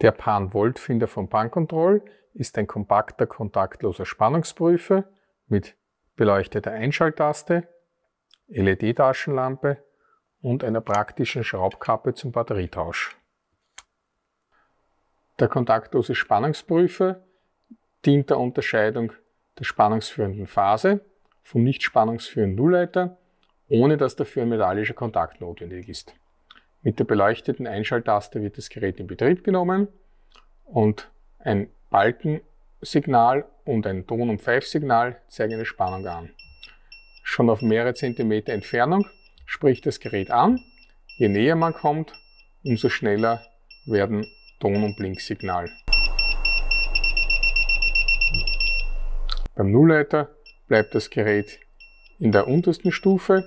Der Pan-Volt-Finder von Pancontrol ist ein kompakter, kontaktloser Spannungsprüfer mit beleuchteter Einschalttaste, LED-Taschenlampe und einer praktischen Schraubkappe zum Batterietausch. Der kontaktlose Spannungsprüfer dient der Unterscheidung der spannungsführenden Phase vom nicht spannungsführenden Nullleiter, ohne dass dafür ein metallischer Kontakt notwendig ist. Mit der beleuchteten Einschalttaste wird das Gerät in Betrieb genommen und ein Balkensignal und ein Ton- und Pfeifsignal zeigen eine Spannung an. Schon auf mehrere Zentimeter Entfernung spricht das Gerät an. Je näher man kommt, umso schneller werden Ton- und Blinksignal. Beim Nullleiter bleibt das Gerät in der untersten Stufe,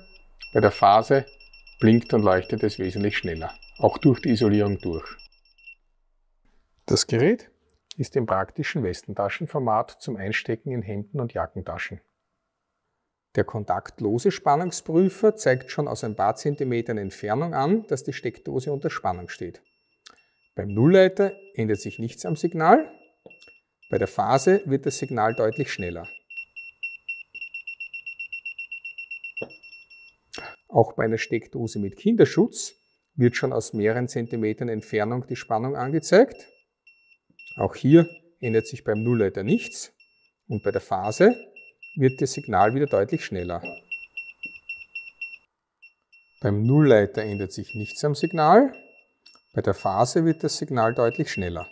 bei der Phase blinkt und leuchtet es wesentlich schneller, auch durch die Isolierung durch. Das Gerät ist im praktischen Westentaschenformat zum Einstecken in Hemden und Jackentaschen. Der kontaktlose Spannungsprüfer zeigt schon aus ein paar Zentimetern Entfernung an, dass die Steckdose unter Spannung steht. Beim Nullleiter ändert sich nichts am Signal, bei der Phase wird das Signal deutlich schneller. Auch bei einer Steckdose mit Kinderschutz wird schon aus mehreren Zentimetern Entfernung die Spannung angezeigt. Auch hier ändert sich beim Nullleiter nichts und bei der Phase wird das Signal wieder deutlich schneller. Beim Nullleiter ändert sich nichts am Signal, bei der Phase wird das Signal deutlich schneller.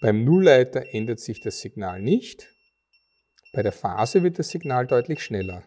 Beim Nullleiter ändert sich das Signal nicht, bei der Phase wird das Signal deutlich schneller.